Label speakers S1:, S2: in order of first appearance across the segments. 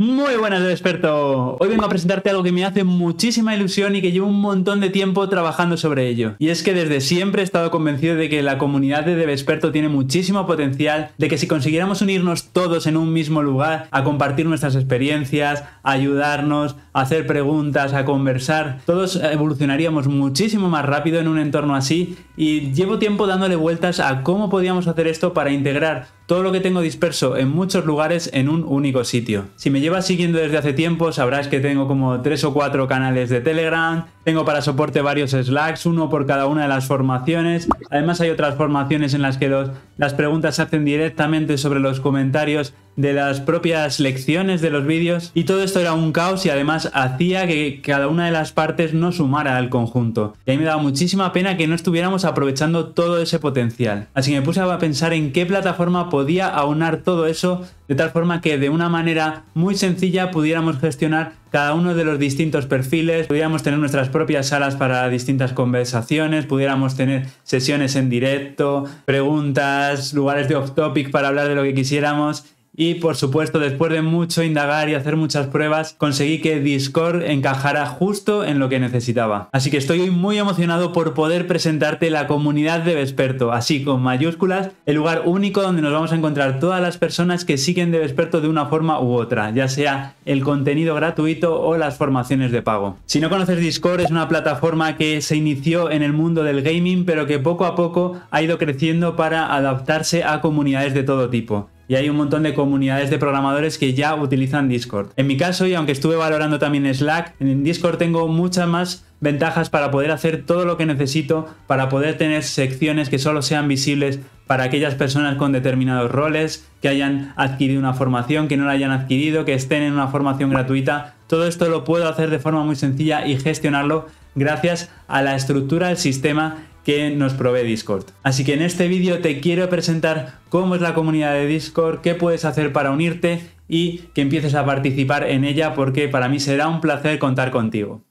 S1: Muy buenas, experto. Hoy vengo a presentarte algo que me hace muchísima ilusión y que llevo un montón de tiempo trabajando sobre ello. Y es que desde siempre he estado convencido de que la comunidad de Debesperto tiene muchísimo potencial, de que si consiguiéramos unirnos todos en un mismo lugar, a compartir nuestras experiencias, a ayudarnos, a hacer preguntas, a conversar, todos evolucionaríamos muchísimo más rápido en un entorno así. Y llevo tiempo dándole vueltas a cómo podíamos hacer esto para integrar todo lo que tengo disperso en muchos lugares en un único sitio. Si me llevas siguiendo desde hace tiempo, sabrás que tengo como 3 o 4 canales de Telegram, tengo para soporte varios slacks, uno por cada una de las formaciones. Además hay otras formaciones en las que los, las preguntas se hacen directamente sobre los comentarios de las propias lecciones de los vídeos. Y todo esto era un caos y además hacía que cada una de las partes no sumara al conjunto. Y a mí me daba muchísima pena que no estuviéramos aprovechando todo ese potencial. Así que me puse a pensar en qué plataforma podía aunar todo eso de tal forma que de una manera muy sencilla pudiéramos gestionar cada uno de los distintos perfiles, pudiéramos tener nuestras propias salas para distintas conversaciones, pudiéramos tener sesiones en directo, preguntas, lugares de off-topic para hablar de lo que quisiéramos. Y por supuesto, después de mucho indagar y hacer muchas pruebas, conseguí que Discord encajara justo en lo que necesitaba. Así que estoy muy emocionado por poder presentarte la comunidad de Besperto, así con mayúsculas, el lugar único donde nos vamos a encontrar todas las personas que siguen de Vesperto de una forma u otra, ya sea el contenido gratuito o las formaciones de pago. Si no conoces Discord, es una plataforma que se inició en el mundo del gaming, pero que poco a poco ha ido creciendo para adaptarse a comunidades de todo tipo y hay un montón de comunidades de programadores que ya utilizan Discord. En mi caso, y aunque estuve valorando también Slack, en Discord tengo muchas más ventajas para poder hacer todo lo que necesito, para poder tener secciones que solo sean visibles para aquellas personas con determinados roles, que hayan adquirido una formación, que no la hayan adquirido, que estén en una formación gratuita. Todo esto lo puedo hacer de forma muy sencilla y gestionarlo gracias a la estructura del sistema que nos provee Discord. Así que en este vídeo te quiero presentar cómo es la comunidad de Discord, qué puedes hacer para unirte y que empieces a participar en ella porque para mí será un placer contar contigo.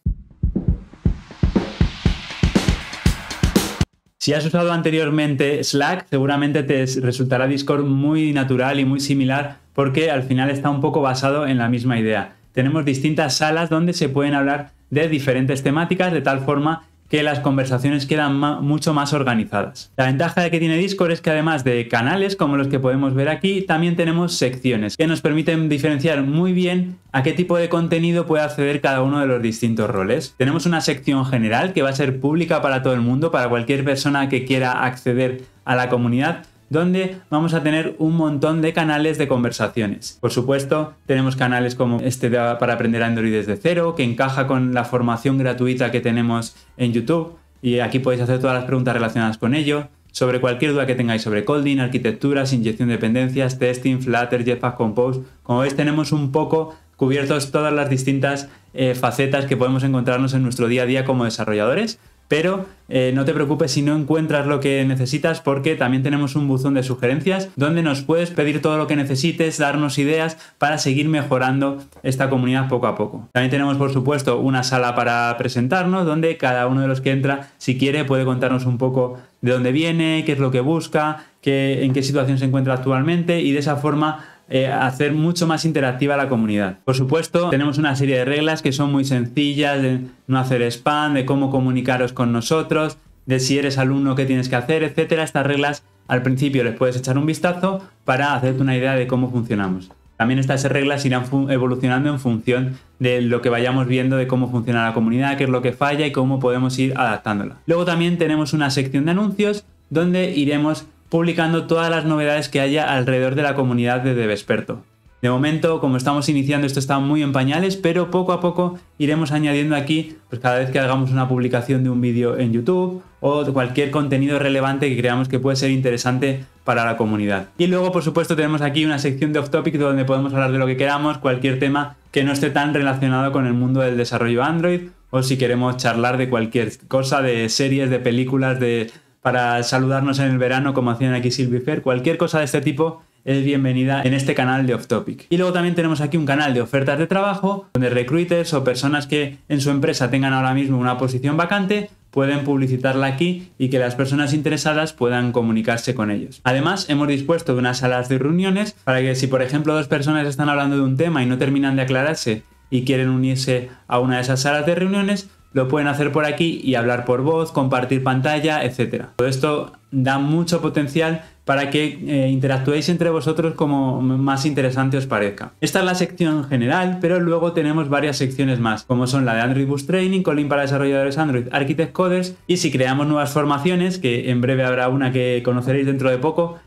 S1: Si has usado anteriormente Slack, seguramente te resultará Discord muy natural y muy similar porque al final está un poco basado en la misma idea. Tenemos distintas salas donde se pueden hablar de diferentes temáticas, de tal forma que las conversaciones quedan mucho más organizadas. La ventaja de que tiene Discord es que además de canales como los que podemos ver aquí, también tenemos secciones que nos permiten diferenciar muy bien a qué tipo de contenido puede acceder cada uno de los distintos roles. Tenemos una sección general que va a ser pública para todo el mundo, para cualquier persona que quiera acceder a la comunidad, donde vamos a tener un montón de canales de conversaciones. Por supuesto, tenemos canales como este para aprender Android desde cero, que encaja con la formación gratuita que tenemos en YouTube, y aquí podéis hacer todas las preguntas relacionadas con ello. Sobre cualquier duda que tengáis sobre coding, arquitecturas, inyección de dependencias, testing, Flutter, Jetpack Compose, como veis tenemos un poco cubiertos todas las distintas eh, facetas que podemos encontrarnos en nuestro día a día como desarrolladores pero eh, no te preocupes si no encuentras lo que necesitas porque también tenemos un buzón de sugerencias donde nos puedes pedir todo lo que necesites, darnos ideas para seguir mejorando esta comunidad poco a poco. También tenemos por supuesto una sala para presentarnos donde cada uno de los que entra si quiere puede contarnos un poco de dónde viene, qué es lo que busca, qué, en qué situación se encuentra actualmente y de esa forma eh, hacer mucho más interactiva la comunidad. Por supuesto, tenemos una serie de reglas que son muy sencillas, de no hacer spam, de cómo comunicaros con nosotros, de si eres alumno qué tienes que hacer, etcétera. Estas reglas al principio les puedes echar un vistazo para hacerte una idea de cómo funcionamos. También estas reglas irán evolucionando en función de lo que vayamos viendo de cómo funciona la comunidad, qué es lo que falla y cómo podemos ir adaptándola. Luego también tenemos una sección de anuncios donde iremos publicando todas las novedades que haya alrededor de la comunidad de Devesperto. De momento, como estamos iniciando, esto está muy en pañales, pero poco a poco iremos añadiendo aquí, pues cada vez que hagamos una publicación de un vídeo en YouTube o cualquier contenido relevante que creamos que puede ser interesante para la comunidad. Y luego, por supuesto, tenemos aquí una sección de off topic donde podemos hablar de lo que queramos, cualquier tema que no esté tan relacionado con el mundo del desarrollo Android o si queremos charlar de cualquier cosa, de series, de películas, de para saludarnos en el verano como hacían aquí Silvi Cualquier cosa de este tipo es bienvenida en este canal de Off Topic. Y luego también tenemos aquí un canal de ofertas de trabajo donde recruiters o personas que en su empresa tengan ahora mismo una posición vacante pueden publicitarla aquí y que las personas interesadas puedan comunicarse con ellos. Además, hemos dispuesto de unas salas de reuniones para que si por ejemplo dos personas están hablando de un tema y no terminan de aclararse y quieren unirse a una de esas salas de reuniones, lo pueden hacer por aquí y hablar por voz, compartir pantalla, etc. Todo esto da mucho potencial para que eh, interactuéis entre vosotros como más interesante os parezca. Esta es la sección general, pero luego tenemos varias secciones más, como son la de Android Boost Training, Colin para desarrolladores Android, Architect Coders, y si creamos nuevas formaciones, que en breve habrá una que conoceréis dentro de poco,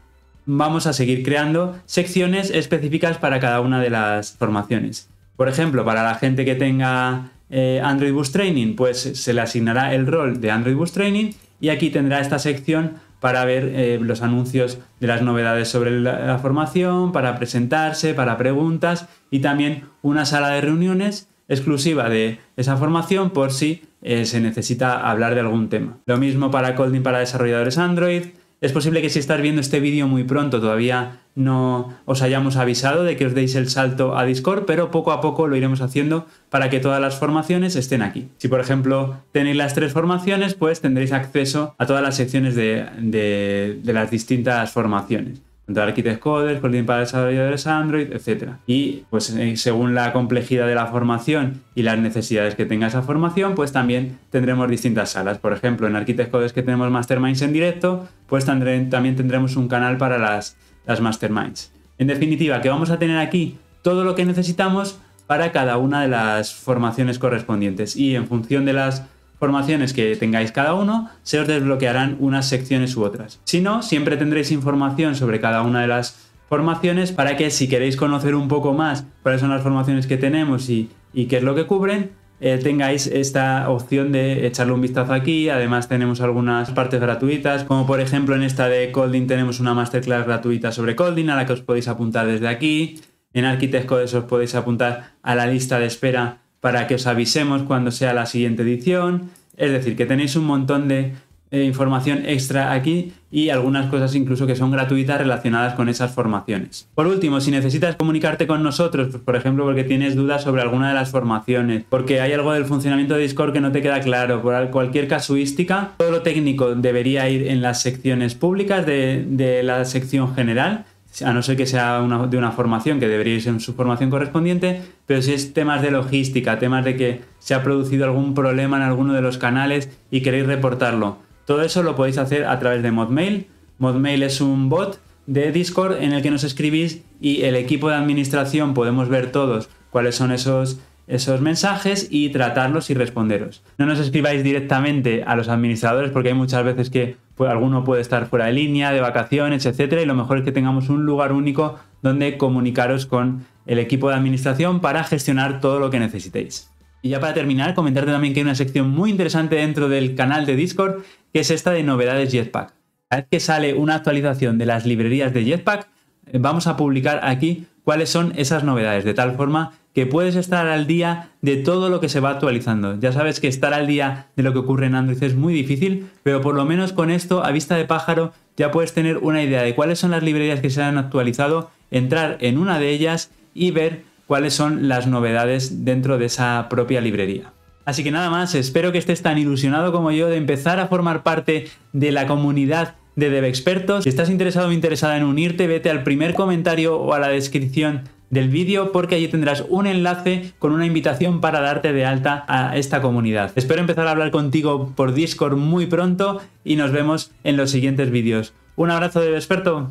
S1: vamos a seguir creando secciones específicas para cada una de las formaciones. Por ejemplo, para la gente que tenga eh, Android Bus Training, pues se le asignará el rol de Android Bus Training y aquí tendrá esta sección para ver eh, los anuncios de las novedades sobre la, formación, para presentarse, para preguntas y también una sala de reuniones exclusiva de esa formación por si eh, se necesita hablar de algún tema. Lo mismo para Colding para desarrolladores Android, es posible que si estás viendo este vídeo muy pronto todavía no os hayamos avisado de que os deis el salto a Discord, pero poco a poco lo iremos haciendo para que todas las formaciones estén aquí. Si por ejemplo tenéis las tres formaciones, pues tendréis acceso a todas las secciones de las distintas formaciones coders Coders, Coding para desarrolladores Android, etc. Y pues eh, según la complejidad de la formación y las necesidades que tenga esa formación, pues también tendremos distintas salas. Por ejemplo, en Arquitect Coders que tenemos Masterminds en directo, pues también tendremos un canal para las, las Masterminds. En definitiva, que vamos a tener aquí todo lo que necesitamos para cada una de las formaciones correspondientes y en función de las formaciones que tengáis cada uno, se os desbloquearán unas secciones u otras. Si no, siempre tendréis información sobre cada una de las formaciones para que si queréis conocer un poco más cuáles son las formaciones que tenemos y, qué es lo que cubren, eh, tengáis esta opción de echarle un vistazo aquí. Además tenemos algunas partes gratuitas, como por ejemplo en esta de Colding tenemos una masterclass gratuita sobre Colding a la que os podéis apuntar desde aquí. En Codes os podéis apuntar a la lista de espera para que os avisemos cuando sea la siguiente edición. Es decir, que tenéis un montón de eh, información extra aquí y algunas cosas incluso que son gratuitas relacionadas con esas formaciones. Por último, si necesitas comunicarte con nosotros, pues, por ejemplo porque tienes dudas sobre alguna de las formaciones, porque hay algo del funcionamiento de Discord que no te queda claro, por cualquier casuística, todo lo técnico debería ir en las secciones públicas de, de la sección general a no ser que sea de una formación que debería ser en su formación correspondiente, pero si es temas de logística, temas de que se ha producido algún problema en alguno de los canales y queréis reportarlo, todo eso lo podéis hacer a través de Modmail. Modmail es un bot de Discord en el que nos escribís y el equipo de administración podemos ver todos cuáles son esos esos mensajes y tratarlos y responderos. No nos escribáis directamente a los administradores porque hay muchas veces que pues, alguno puede estar fuera de línea, de vacaciones, etcétera, y lo mejor es que tengamos un lugar único donde comunicaros con el equipo de administración para gestionar todo lo que necesitéis. Y ya para terminar, comentarte también que hay una sección muy interesante dentro del canal de Discord, que es esta de novedades Jetpack. Cada vez que sale una actualización de las librerías de Jetpack, eh, vamos a publicar aquí cuáles son esas novedades, de tal forma que puedes estar al día de todo lo que se va actualizando. Ya sabes que estar al día de lo que ocurre en Android es muy difícil, pero por lo menos con esto, a vista de pájaro, ya puedes tener una idea de cuáles son las librerías que se han actualizado, entrar en una de ellas y ver cuáles son las novedades dentro de esa propia librería. Así que nada más, espero que estés tan ilusionado como yo de empezar a formar parte de la comunidad de DevExpertos. Si estás interesado o interesada en unirte, vete al primer comentario o a la descripción del vídeo porque allí tendrás un enlace con una invitación para darte de alta a esta comunidad. Espero empezar a hablar contigo por Discord muy pronto y nos vemos en los siguientes vídeos. Un abrazo de experto.